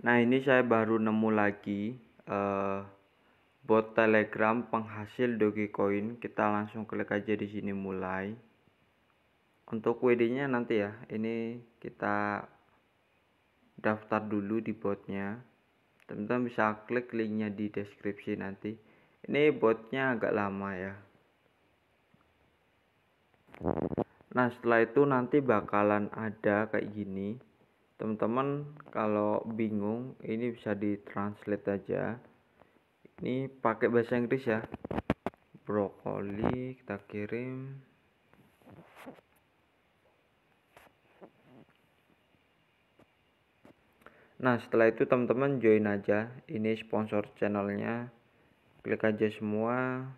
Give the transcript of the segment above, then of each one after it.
Nah ini saya baru nemu lagi uh, eh, bot Telegram penghasil Dogecoin. Kita langsung klik aja di sini mulai. Untuk WD-nya nanti ya. Ini kita daftar dulu di botnya. Teman-teman bisa klik linknya di deskripsi nanti. Ini botnya agak lama ya. Nah setelah itu nanti bakalan ada kayak gini teman-teman kalau bingung ini bisa ditranslate aja ini pakai bahasa Inggris ya brokoli kita kirim nah setelah itu teman-teman join aja ini sponsor channelnya klik aja semua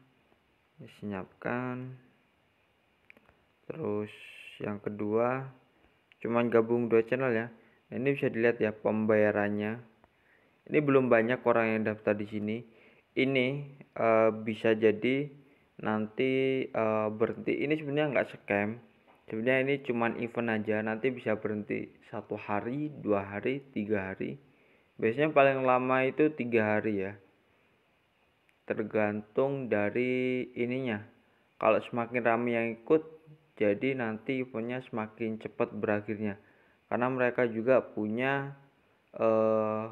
senyapkan terus yang kedua cuman gabung dua channel ya ini bisa dilihat ya pembayarannya ini belum banyak orang yang daftar di sini ini uh, bisa jadi nanti uh, berhenti ini sebenarnya nggak scam sebenarnya ini cuman event aja nanti bisa berhenti satu hari dua hari tiga hari biasanya paling lama itu tiga hari ya tergantung dari ininya kalau semakin ramai yang ikut jadi nanti eventnya semakin cepat berakhirnya karena mereka juga punya eh,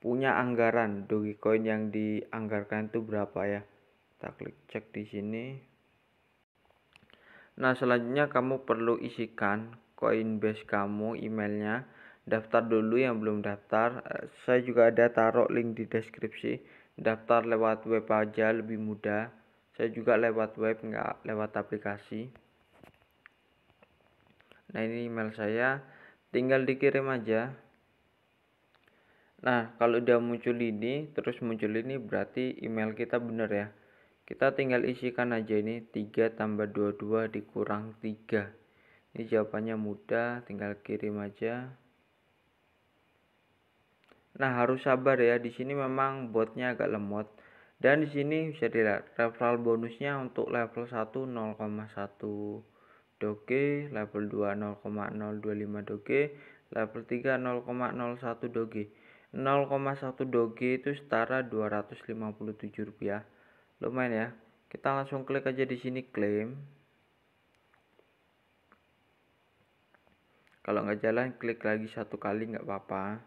punya anggaran Dogecoin yang dianggarkan itu berapa ya kita klik cek di sini nah selanjutnya kamu perlu isikan Coinbase kamu emailnya daftar dulu yang belum daftar eh, saya juga ada taruh link di deskripsi daftar lewat web aja lebih mudah saya juga lewat web nggak lewat aplikasi nah ini email saya tinggal dikirim aja nah kalau udah muncul ini terus muncul ini berarti email kita bener ya kita tinggal isikan aja ini 3 tambah 22 dikurang 3 ini jawabannya mudah tinggal kirim aja nah harus sabar ya di sini memang botnya agak lemot dan di sini bisa dilihat referral bonusnya untuk level 1 0,1 doge, level 2 0,025 doge, level 3 0,01 doge. 0,1 doge itu setara 257 rupiah. Lumayan ya. Kita langsung klik aja di sini claim. Kalau nggak jalan klik lagi satu kali nggak apa-apa.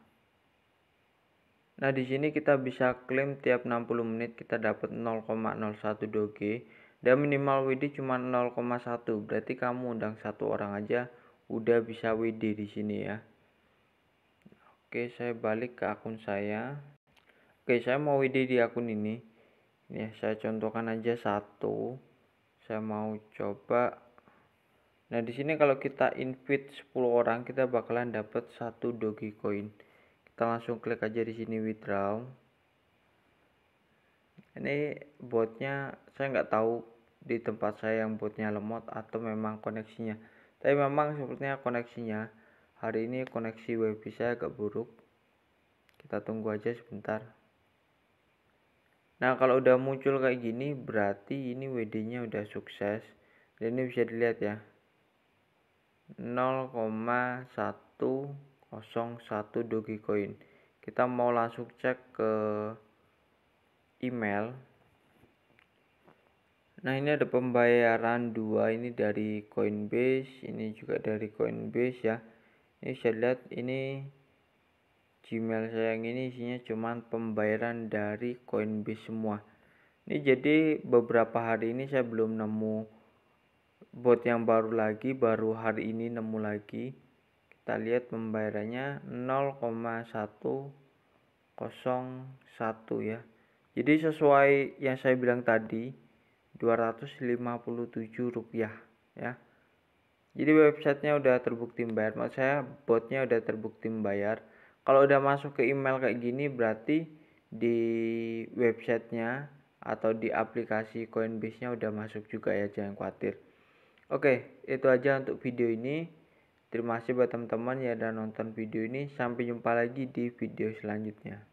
Nah, di sini kita bisa klaim tiap 60 menit kita dapat 0,01 doge dan minimal WD cuma 0,1 berarti kamu undang satu orang aja udah bisa WD di sini ya Oke saya balik ke akun saya Oke saya mau WD di akun ini ini ya, saya contohkan aja satu saya mau coba Nah, di sini kalau kita invite 10 orang, kita bakalan dapat satu Dogecoin. Kita langsung klik aja di sini withdraw ini botnya saya nggak tahu di tempat saya yang botnya lemot atau memang koneksinya tapi memang sepertinya koneksinya hari ini koneksi wifi saya agak buruk kita tunggu aja sebentar nah kalau udah muncul kayak gini berarti ini WD nya udah sukses dan ini bisa dilihat ya 0,101 dogecoin kita mau langsung cek ke email nah ini ada pembayaran dua ini dari Coinbase ini juga dari Coinbase ya ini saya lihat ini Gmail saya yang ini isinya cuman pembayaran dari Coinbase semua ini jadi beberapa hari ini saya belum nemu bot yang baru lagi baru hari ini nemu lagi kita lihat pembayarannya 0,101 ya jadi sesuai yang saya bilang tadi 257 rupiah ya. Jadi websitenya udah terbukti membayar. Maksud saya botnya udah terbukti membayar. Kalau udah masuk ke email kayak gini berarti di websitenya atau di aplikasi Coinbase-nya udah masuk juga ya jangan khawatir. Oke, itu aja untuk video ini. Terima kasih buat teman-teman yang udah nonton video ini. Sampai jumpa lagi di video selanjutnya.